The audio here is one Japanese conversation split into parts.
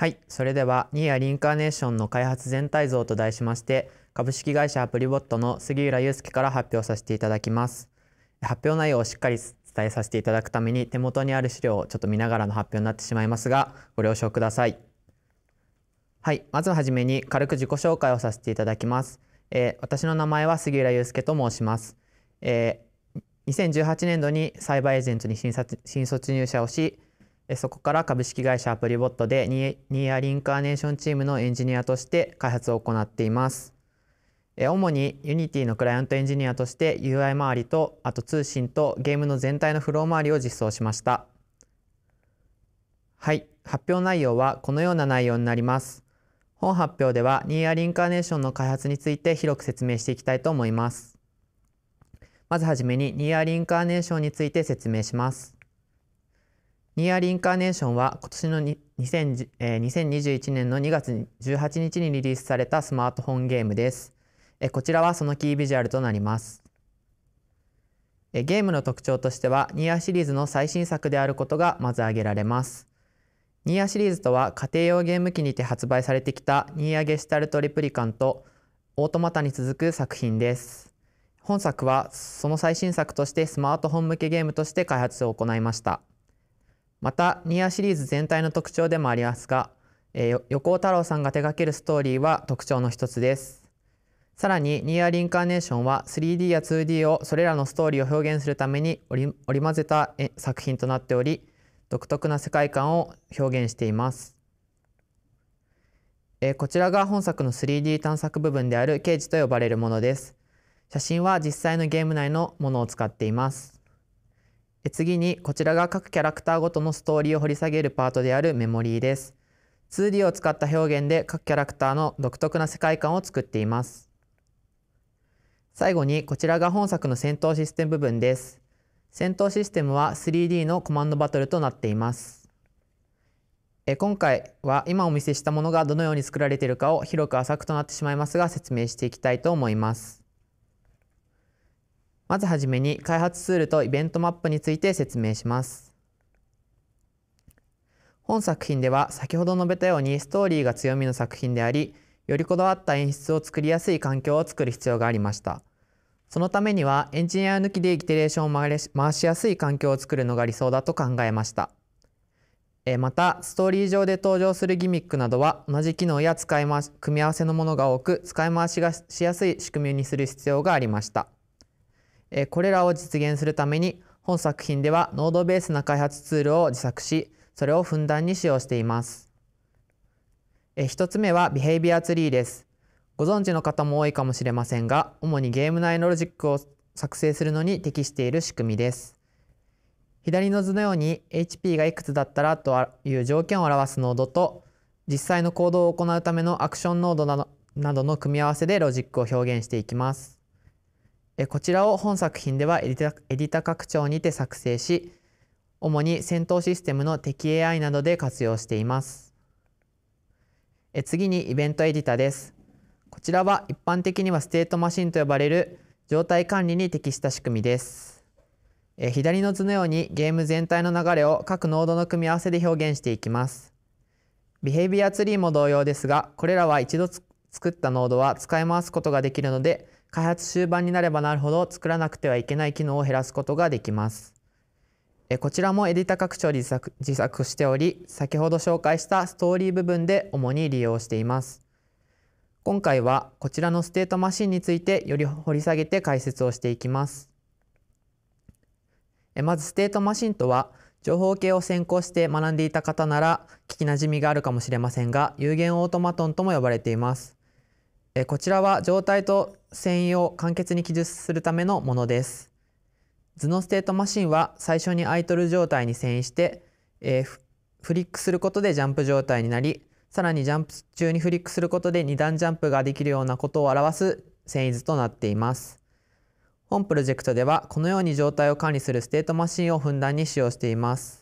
はい。それでは、ニーアリンカーネーションの開発全体像と題しまして、株式会社アプリボットの杉浦祐介から発表させていただきます。発表内容をしっかり伝えさせていただくために、手元にある資料をちょっと見ながらの発表になってしまいますが、ご了承ください。はい。まずはじめに、軽く自己紹介をさせていただきます。えー、私の名前は杉浦祐介と申します。えー、2018年度にサイバーエージェントに新卒入社をし、そこから株式会社アプリボットでニーアリンカーネーションチームのエンジニアとして開発を行っています。主に Unity のクライアントエンジニアとして UI 周りとあと通信とゲームの全体のフロー周りを実装しました。はい、発表内容はこのような内容になります。本発表ではニーアリンカーネーションの開発について広く説明していきたいと思います。まずはじめにニーアリンカーネーションについて説明します。ニアリンカーネーションは今年のに2000、え2021年の2月18日にリリースされたスマートフォンゲームです。えこちらはそのキービジュアルとなります。えゲームの特徴としては、ニアシリーズの最新作であることがまず挙げられます。ニアシリーズとは家庭用ゲーム機にて発売されてきたニアゲシュタルトリプリカンとオートマタに続く作品です。本作はその最新作としてスマートフォン向けゲームとして開発を行いました。またニアシリーズ全体の特徴でもありますが、えー、横尾太郎さんが手掛けるストーリーは特徴の一つですさらにニアリンカーネーションは 3D や 2D をそれらのストーリーを表現するために織り交ぜた作品となっており独特な世界観を表現していますえこちらが本作の 3D 探索部分であるケージと呼ばれるものです。写真は実際のゲーム内のものを使っています。次にこちらが各キャラクターごとのストーリーを掘り下げるパートであるメモリーです。2D を使った表現で各キャラクターの独特な世界観を作っています。最後にこちらが本作の戦闘システム部分です。戦闘システムは 3D のコマンドバトルとなっています。え今回は今お見せしたものがどのように作られているかを広く浅くとなってしまいますが説明していきたいと思います。まずはじめに開発ツールとイベントマップについて説明します。本作品では先ほど述べたようにストーリーが強みの作品であり、よりこだわった演出を作りやすい環境を作る必要がありました。そのためにはエンジニア抜きでイテレーションを回しやすい環境を作るのが理想だと考えました。また、ストーリー上で登場するギミックなどは同じ機能や使い回し、組み合わせのものが多く使い回しがしやすい仕組みにする必要がありました。えこれらを実現するために本作品ではノードベースな開発ツールを自作しそれをふんだんに使用しています。え1つ目はビヘイビアツリーです。ご存知の方も多いかもしれませんが主にゲーム内のロジックを作成するのに適している仕組みです。左の図のように HP がいくつだったらという条件を表すノードと実際の行動を行うためのアクションノードなどなどの組み合わせでロジックを表現していきます。こちらを本作品ではエディタ拡張にて作成し、主に戦闘システムの敵 AI などで活用しています。次にイベントエディタです。こちらは一般的にはステートマシンと呼ばれる状態管理に適した仕組みです。左の図のようにゲーム全体の流れを各ノードの組み合わせで表現していきます。ビヘイビアツリーも同様ですが、これらは一度作ったノードは使い回すことができるので、開発終盤になればなるほど作らなくてはいけない機能を減らすことができます。こちらもエディタ拡張自作自作しており、先ほど紹介したストーリー部分で主に利用しています。今回はこちらのステートマシンについてより掘り下げて解説をしていきます。まずステートマシンとは、情報系を専攻して学んでいた方なら聞き馴染みがあるかもしれませんが、有限オートマトンとも呼ばれています。えこちらは状態と繊維を簡潔に記述するためのものです。図のステートマシンは最初にアイトル状態に遷移して、えー、フリックすることでジャンプ状態になり、さらにジャンプ中にフリックすることで2段ジャンプができるようなことを表す遷移図となっています。本プロジェクトではこのように状態を管理するステートマシンをふんだんに使用しています。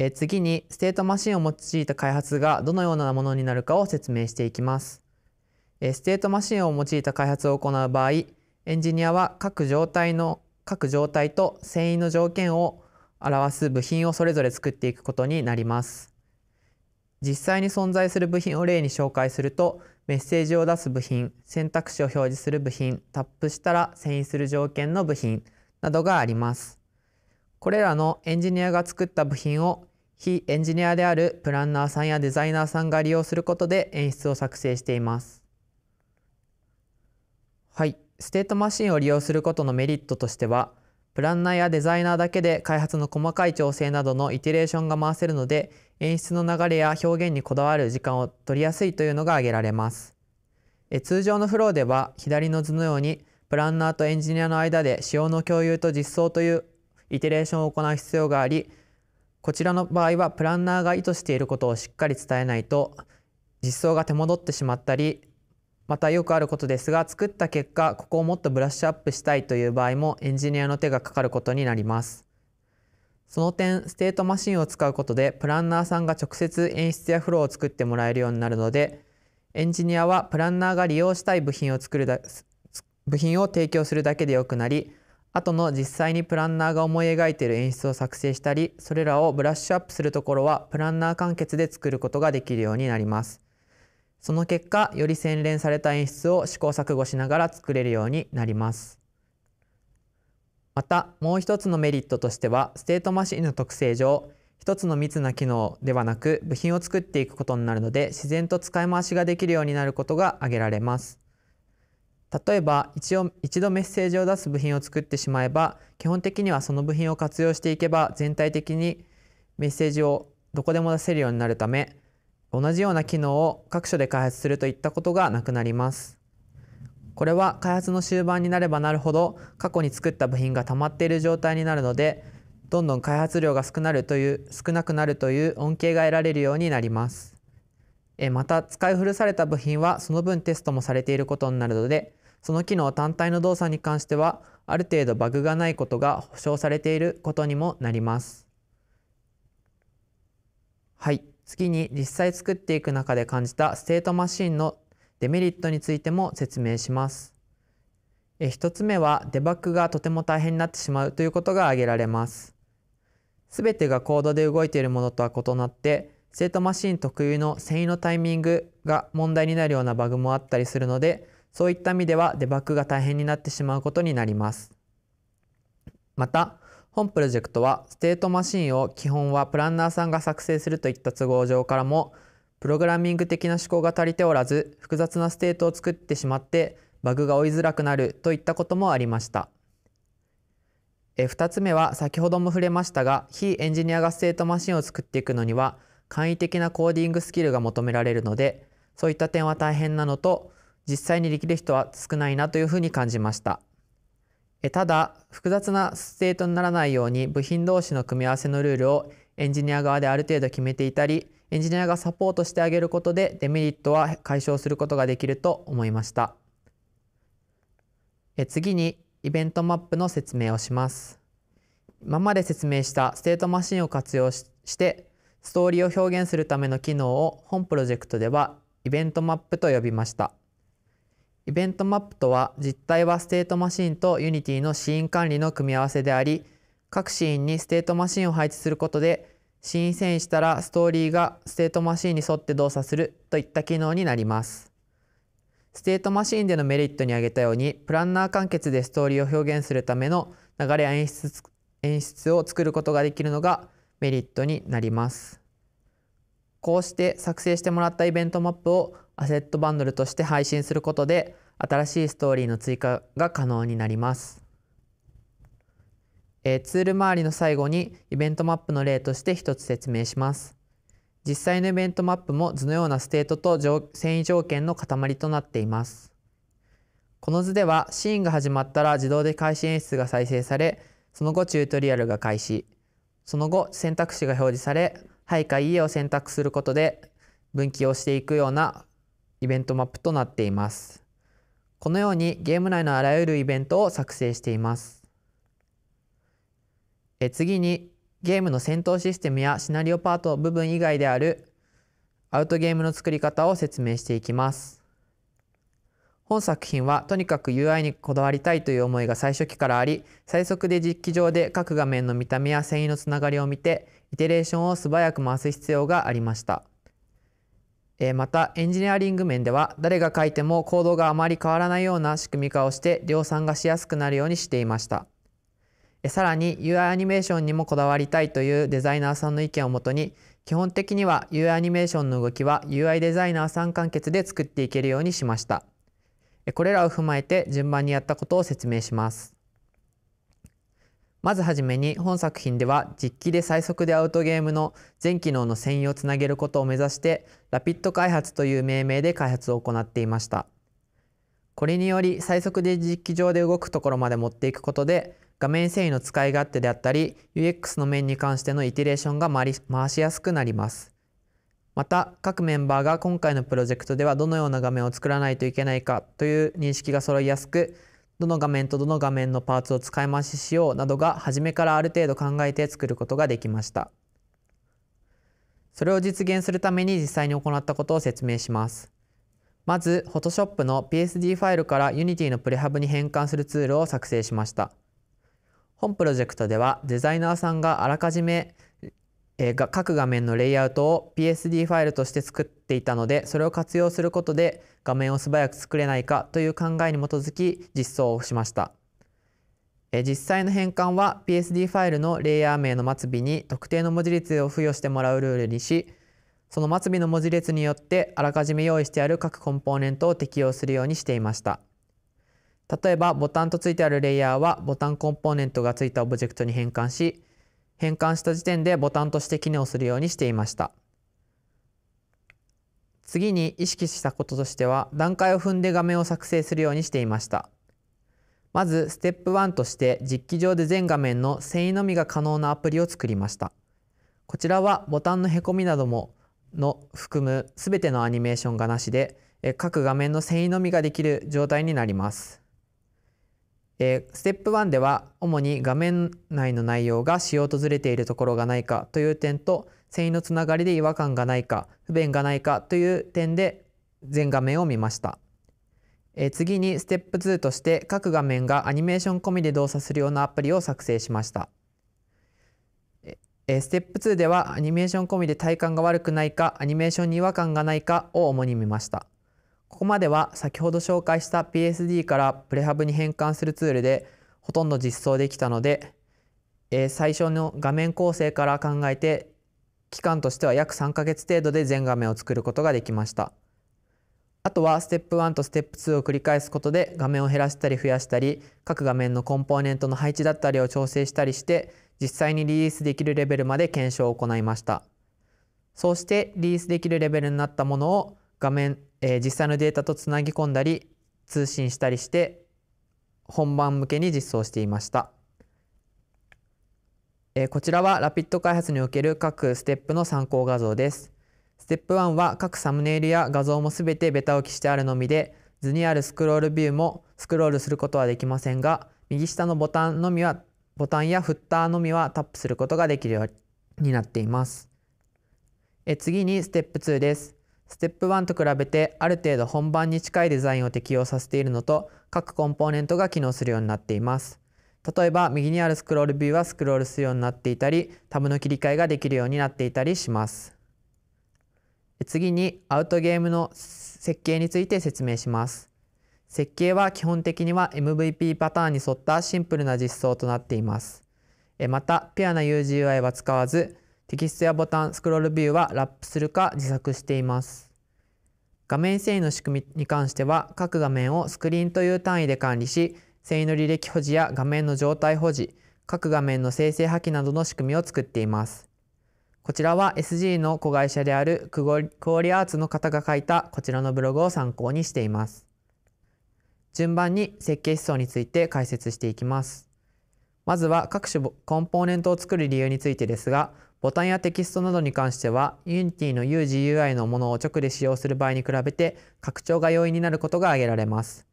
え次に、ステートマシンを用いた開発がどのようなものになるかを説明していきます。えステートマシンを用いた開発を行う場合、エンジニアは各状態の、各状態と繊維の条件を表す部品をそれぞれ作っていくことになります。実際に存在する部品を例に紹介すると、メッセージを出す部品、選択肢を表示する部品、タップしたら遷移する条件の部品などがあります。これらのエンジニアが作った部品を非エンジニアであるプランナーさんやデザイナーさんが利用することで演出を作成しています。はい、ステートマシンを利用することのメリットとしては、プランナーやデザイナーだけで開発の細かい調整などのイテレーションが回せるので、演出の流れや表現にこだわる時間を取りやすいというのが挙げられます。え通常のフローでは、左の図のように、プランナーとエンジニアの間で仕様の共有と実装というイテレーションを行う必要がありこちらの場合はプランナーが意図していることをしっかり伝えないと実装が手戻ってしまったりまたよくあることですが作った結果ここをもっとブラッシュアップしたいという場合もエンジニアの手がかかることになりますその点ステートマシンを使うことでプランナーさんが直接演出やフローを作ってもらえるようになるのでエンジニアはプランナーが利用したい部品を作るだ部品を提供するだけでよくなり後の実際にプランナーが思い描いている演出を作成したり、それらをブラッシュアップするところはプランナー完結で作ることができるようになります。その結果、より洗練された演出を試行錯誤しながら作れるようになります。また、もう一つのメリットとしては、ステートマシンの特性上、一つの密な機能ではなく部品を作っていくことになるので、自然と使い回しができるようになることが挙げられます。例えば一応一度メッセージを出す部品を作ってしまえば基本的にはその部品を活用していけば全体的にメッセージをどこでも出せるようになるため同じような機能を各所で開発するといったことがなくなります。これは開発の終盤になればなるほど過去に作った部品が溜まっている状態になるのでどんどん開発量が少なるという少なくなるという恩恵が得られるようになります。また使い古された部品はその分テストもされていることになるのでその機能単体の動作に関しては、ある程度バグがないことが保証されていることにもなります。はい、次に実際作っていく中で感じたステートマシンのデメリットについても説明します。え1つ目はデバッグがとても大変になってしまうということが挙げられます。すべてがコードで動いているものとは異なって、ステートマシン特有の繊維のタイミングが問題になるようなバグもあったりするので、そういった意味ではデバッグが大変になってしまうことになります。また、本プロジェクトはステートマシンを基本はプランナーさんが作成するといった都合上からもプログラミング的な思考が足りておらず複雑なステートを作ってしまってバグが追いづらくなるといったこともありましたえ2つ目は先ほども触れましたが非エンジニアがステートマシンを作っていくのには簡易的なコーディングスキルが求められるのでそういった点は大変なのと実際にできる人は少ないなというふうに感じました。ただ、複雑なステートにならないように部品同士の組み合わせのルールをエンジニア側である程度決めていたり、エンジニアがサポートしてあげることでデメリットは解消することができると思いました。次に、イベントマップの説明をします。今まで説明したステートマシンを活用してストーリーを表現するための機能を本プロジェクトではイベントマップと呼びました。イベントマップとは実態はステートマシンと Unity のシーン管理の組み合わせであり各シーンにステートマシンを配置することでシーン遷移したらストーリーがステートマシンに沿って動作するといった機能になります。ステートマシンでのメリットに挙げたようにプランナー完結でストーリーを表現するための流れや演出演出を作ることができるのがメリットになります。こうして作成してもらったイベントマップをアセットバンドルとして配信することで新しいストーリーの追加が可能になります。えー、ツール周りの最後にイベントマップの例として一つ説明します。実際のイベントマップも図のようなステートと繊維条件の塊となっています。この図ではシーンが始まったら自動で開始演出が再生され、その後チュートリアルが開始、その後選択肢が表示され、廃い家を選択することで分岐をしていくようなイベントマップとなっています。このようにゲーム内のあらゆるイベントを作成しています。え次にゲームの戦闘システムやシナリオパート部分以外であるアウトゲームの作り方を説明していきます。本作品はとにかく UI にこだわりたいという思いが最初期からあり最速で実機上で各画面の見た目や繊維のつながりを見てイテレーションを素早く回す必要がありました。またエンジニアリング面では誰が書いてもコードがあまり変わらないような仕組み化をして量産がしやすくなるようにしていましたさらに UI アニメーションにもこだわりたいというデザイナーさんの意見をもとに基本的には UI アニメーションの動きは UI デザイナーさん完結で作っていけるようにしましたこれらを踏まえて順番にやったことを説明しますまずはじめに本作品では実機で最速でアウトゲームの全機能の専用をつなげることを目指してラピッド開発という命名で開発を行っていました。これにより最速で実機上で動くところまで持っていくことで画面遷移の使い勝手であったり UX の面に関してのイテレーションが回り回しやすくなります。また各メンバーが今回のプロジェクトではどのような画面を作らないといけないかという認識が揃いやすくどの画面とどの画面のパーツを使い回ししようなどが初めからある程度考えて作ることができました。それを実現するために実際に行ったことを説明します。まず、Photoshop の PSD ファイルから Unity のプレハブに変換するツールを作成しました。本プロジェクトではデザイナーさんがあらかじめえー、各画面のレイアウトを PSD ファイルとして作っていたのでそれを活用することで画面を素早く作れないかという考えに基づき実装をしました、えー、実際の変換は PSD ファイルのレイヤー名の末尾に特定の文字列を付与してもらうルールにしその末尾の文字列によってあらかじめ用意してある各コンポーネントを適用するようにしていました例えばボタンとついてあるレイヤーはボタンコンポーネントがついたオブジェクトに変換し変換した時点でボタンとして機能するようにしていました。次に意識したこととしては段階を踏んで画面を作成するようにしていました。まずステップ1として実機上で全画面の繊維のみが可能なアプリを作りました。こちらはボタンのへこみなどもの含む全てのアニメーションがなしで各画面の繊維のみができる状態になります。えー、ステップ1では主に画面内の内容が仕様とずれているところがないかという点と繊維のつながりで違和感がないか不便がないかという点で全画面を見ました。えー、次にステップ2として各画面がアニメーション込みで動作するようなアプリを作成しました。えー、ステップ2ではアニメーション込みで体感が悪くないかアニメーションに違和感がないかを主に見ました。ここまでは先ほど紹介した PSD からプレハブに変換するツールでほとんど実装できたので、えー、最初の画面構成から考えて期間としては約3ヶ月程度で全画面を作ることができました。あとはステップ1とステップ2を繰り返すことで画面を減らしたり増やしたり各画面のコンポーネントの配置だったりを調整したりして実際にリリースできるレベルまで検証を行いました。そうしてリリースできるレベルになったものを画面え実際のデータとつなぎ込んだり通信したりして本番向けに実装していました。えこちらはラピッド開発における各ステップの参考画像です。ステップ1は各サムネイルや画像もすべてベタ置きしてあるのみで図にあるスクロールビューもスクロールすることはできませんが右下のボタンのみはボタンやフッターのみはタップすることができるようになっています。え次にステップ2です。ステップ1と比べてある程度本番に近いデザインを適用させているのと各コンポーネントが機能するようになっています。例えば右にあるスクロールビューはスクロールするようになっていたりタブの切り替えができるようになっていたりします。次にアウトゲームの設計について説明します。設計は基本的には MVP パターンに沿ったシンプルな実装となっています。また、ピアな UGI は使わず、テキストやボタン、スクロールビューはラップするか自作しています。画面遷移の仕組みに関しては、各画面をスクリーンという単位で管理し、遷移の履歴保持や画面の状態保持、各画面の生成破棄などの仕組みを作っています。こちらは SG の子会社であるクオリアーツの方が書いたこちらのブログを参考にしています。順番に設計思想について解説していきます。まずは各種コンポーネントを作る理由についてですが、ボタンやテキストなどに関しては Unity の UGUI のものを直で使用する場合に比べて拡張が容易になることが挙げられます。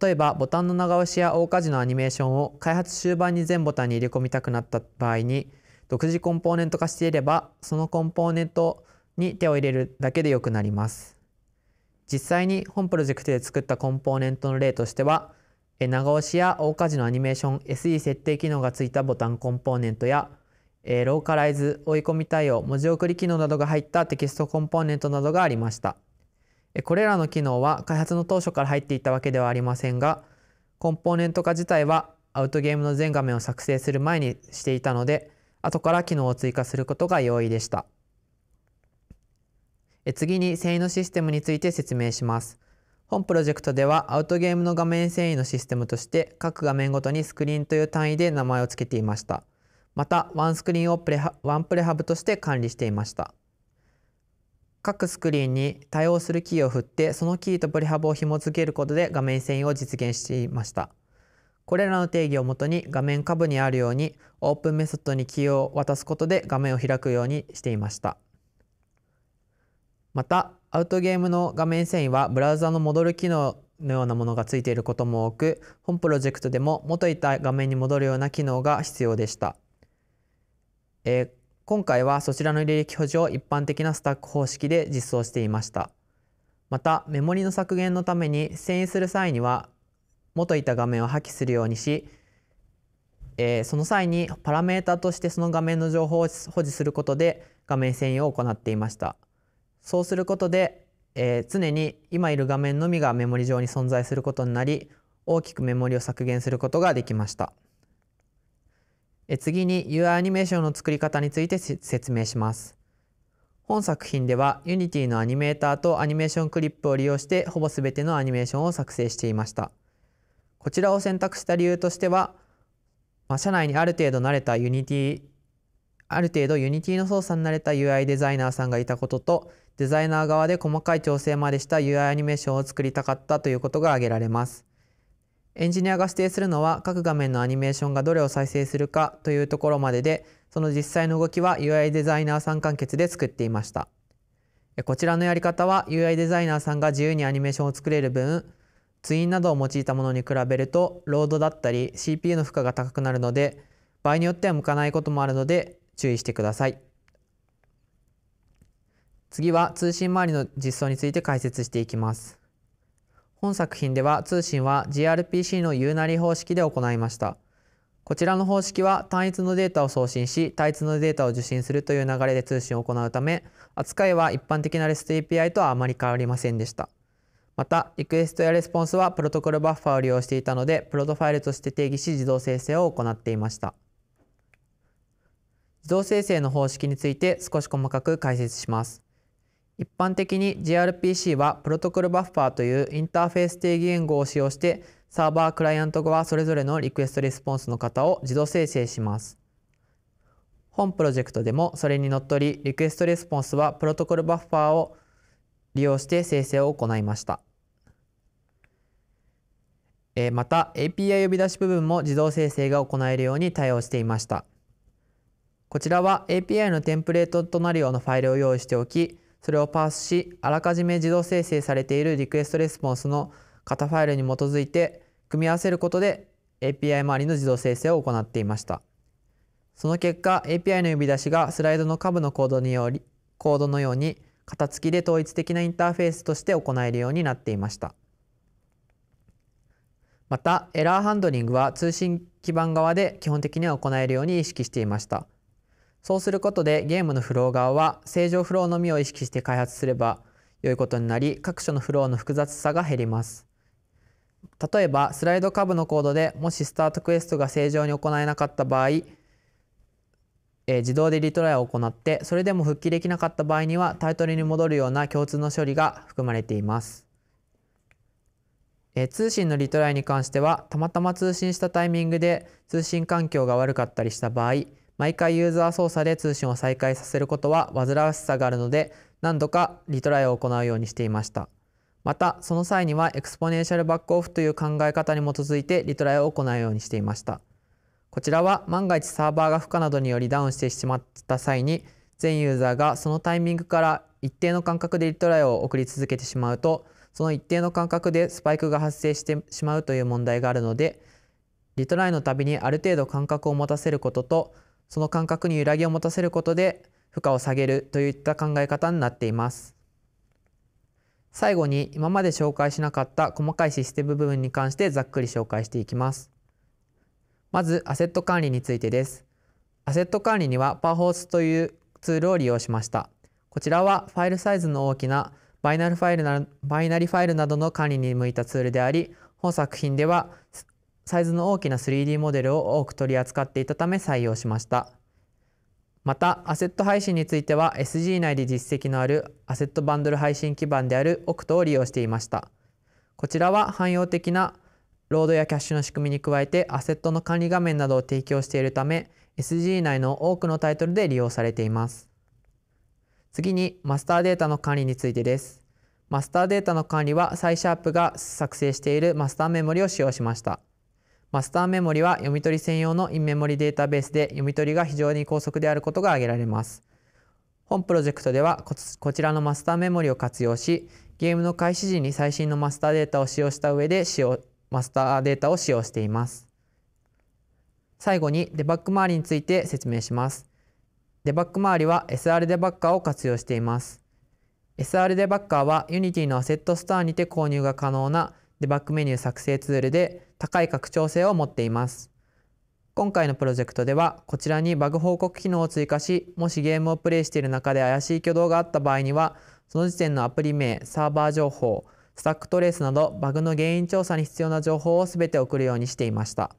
例えばボタンの長押しや大火事のアニメーションを開発終盤に全ボタンに入れ込みたくなった場合に独自コンポーネント化していればそのコンポーネントに手を入れるだけで良くなります。実際に本プロジェクトで作ったコンポーネントの例としては長押しや大火事のアニメーション SE 設定機能がついたボタンコンポーネントやえー、ローカライズ、追い込み対応、文字送り機能などが入ったテキストコンポーネントなどがありました。これらの機能は開発の当初から入っていたわけではありませんが、コンポーネント化自体はアウトゲームの全画面を作成する前にしていたので、後から機能を追加することが容易でした。次に繊維のシステムについて説明します。本プロジェクトではアウトゲームの画面繊維のシステムとして各画面ごとにスクリーンという単位で名前を付けていました。またワンスクリーンをプレハワンプレハブとして管理していました各スクリーンに対応するキーを振ってそのキーとプレハブを紐付けることで画面遷移を実現していましたこれらの定義をもとに画面下部にあるようにオープンメソッドにキーを渡すことで画面を開くようにしていましたまたアウトゲームの画面遷移はブラウザの戻る機能のようなものがついていることも多く本プロジェクトでも元いた画面に戻るような機能が必要でしたえー、今回はそちらの履歴表示を一般的なスタック方式で実装していました。また、メモリの削減のために遷移する際には、元いた画面を破棄するようにし、えー、その際にパラメータとしてその画面の情報を保持することで画面遷移を行っていました。そうすることで、えー、常に今いる画面のみがメモリ上に存在することになり、大きくメモリを削減することができました。次に UI アニメーションの作り方について説明します。本作品では Unity のアニメーターとアニメーションクリップを利用してほぼ全てのアニメーションを作成していました。こちらを選択した理由としては、まあ、社内にある程度慣れた Unity、ある程度 Unity の操作に慣れた UI デザイナーさんがいたことと、デザイナー側で細かい調整までした UI アニメーションを作りたかったということが挙げられます。エンジニアが指定するのは各画面のアニメーションがどれを再生するかというところまでで、その実際の動きは UI デザイナーさん完結で作っていました。こちらのやり方は UI デザイナーさんが自由にアニメーションを作れる分、ツインなどを用いたものに比べると、ロードだったり CPU の負荷が高くなるので、場合によっては向かないこともあるので注意してください。次は通信周りの実装について解説していきます。本作品では通信は gRPC の言うなり方式で行いました。こちらの方式は単一のデータを送信し、単一のデータを受信するという流れで通信を行うため、扱いは一般的な REST API とはあまり変わりませんでした。また、リクエストやレスポンスはプロトコルバッファを利用していたので、プロトファイルとして定義し自動生成を行っていました。自動生成の方式について少し細かく解説します。一般的に gRPC はプロトコルバッファーというインターフェース定義言語を使用してサーバークライアント側それぞれのリクエストレスポンスの型を自動生成します。本プロジェクトでもそれにのっとりリクエストレスポンスはプロトコルバッファーを利用して生成を行いました。また API 呼び出し部分も自動生成が行えるように対応していました。こちらは API のテンプレートとなるようなファイルを用意しておき、それをパースし、あらかじめ自動生成されているリクエストレスポンスの型ファイルに基づいて組み合わせることで API 周りの自動生成を行っていました。その結果、API の呼び出しがスライドの下部のコードにより、コードのように型付きで統一的なインターフェースとして行えるようになっていました。また、エラーハンドリングは通信基盤側で基本的には行えるように意識していました。そうすることでゲームのフロー側は正常フローのみを意識して開発すれば良いことになり各所のフローの複雑さが減ります。例えばスライド下部のコードでもしスタートクエストが正常に行えなかった場合、えー、自動でリトライを行ってそれでも復帰できなかった場合にはタイトルに戻るような共通の処理が含まれています。えー、通信のリトライに関してはたまたま通信したタイミングで通信環境が悪かったりした場合毎回ユーザー操作で通信を再開させることは煩わしさがあるので何度かリトライを行うようにしていましたまたその際にはエクスポネンシャルバックオフという考え方に基づいてリトライを行うようにしていましたこちらは万が一サーバーが負荷などによりダウンしてしまった際に全ユーザーがそのタイミングから一定の間隔でリトライを送り続けてしまうとその一定の間隔でスパイクが発生してしまうという問題があるのでリトライのたびにある程度間隔を持たせることとその感覚に揺らぎを持たせることで負荷を下げるといった考え方になっています。最後に今まで紹介しなかった細かいシステム部分に関してざっくり紹介していきます。まずアセット管理についてです。アセット管理にはパフォースというツールを利用しました。こちらはファイルサイズの大きなバイナルファイルなバイナリファイルなどの管理に向いたツールであり、本作品ではサイズの大きな 3D モデルを多く取り扱っていたため採用しました。また、アセット配信については SG 内で実績のあるアセットバンドル配信基盤である OCT を利用していました。こちらは汎用的なロードやキャッシュの仕組みに加えてアセットの管理画面などを提供しているため SG 内の多くのタイトルで利用されています。次にマスターデータの管理についてです。マスターデータの管理はサイシャープが作成しているマスターメモリを使用しました。マスターメモリは読み取り専用のインメモリデータベースで読み取りが非常に高速であることが挙げられます。本プロジェクトではこちらのマスターメモリを活用し、ゲームの開始時に最新のマスターデータを使用した上で使用マスターデータを使用しています。最後にデバッグ周りについて説明します。デバッグ周りは SR デバッカーを活用しています。SR デバッカーは Unity のアセットストアにて購入が可能なデバッグメニュー作成ツールで高い拡張性を持っています。今回のプロジェクトではこちらにバグ報告機能を追加し、もしゲームをプレイしている中で怪しい挙動があった場合には、その時点のアプリ名、サーバー情報、スタックトレースなどバグの原因調査に必要な情報を全て送るようにしていました。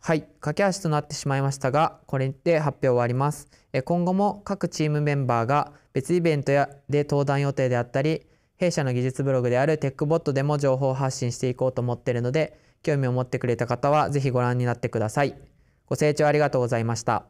はい、駆け足となってしまいましたが、これで発表終わります。今後も各チームメンバーが別イベントやで登壇予定であったり、弊社の技術ブログであるテックボットでも情報発信していこうと思っているので、興味を持ってくれた方はぜひご覧になってください。ご清聴ありがとうございました。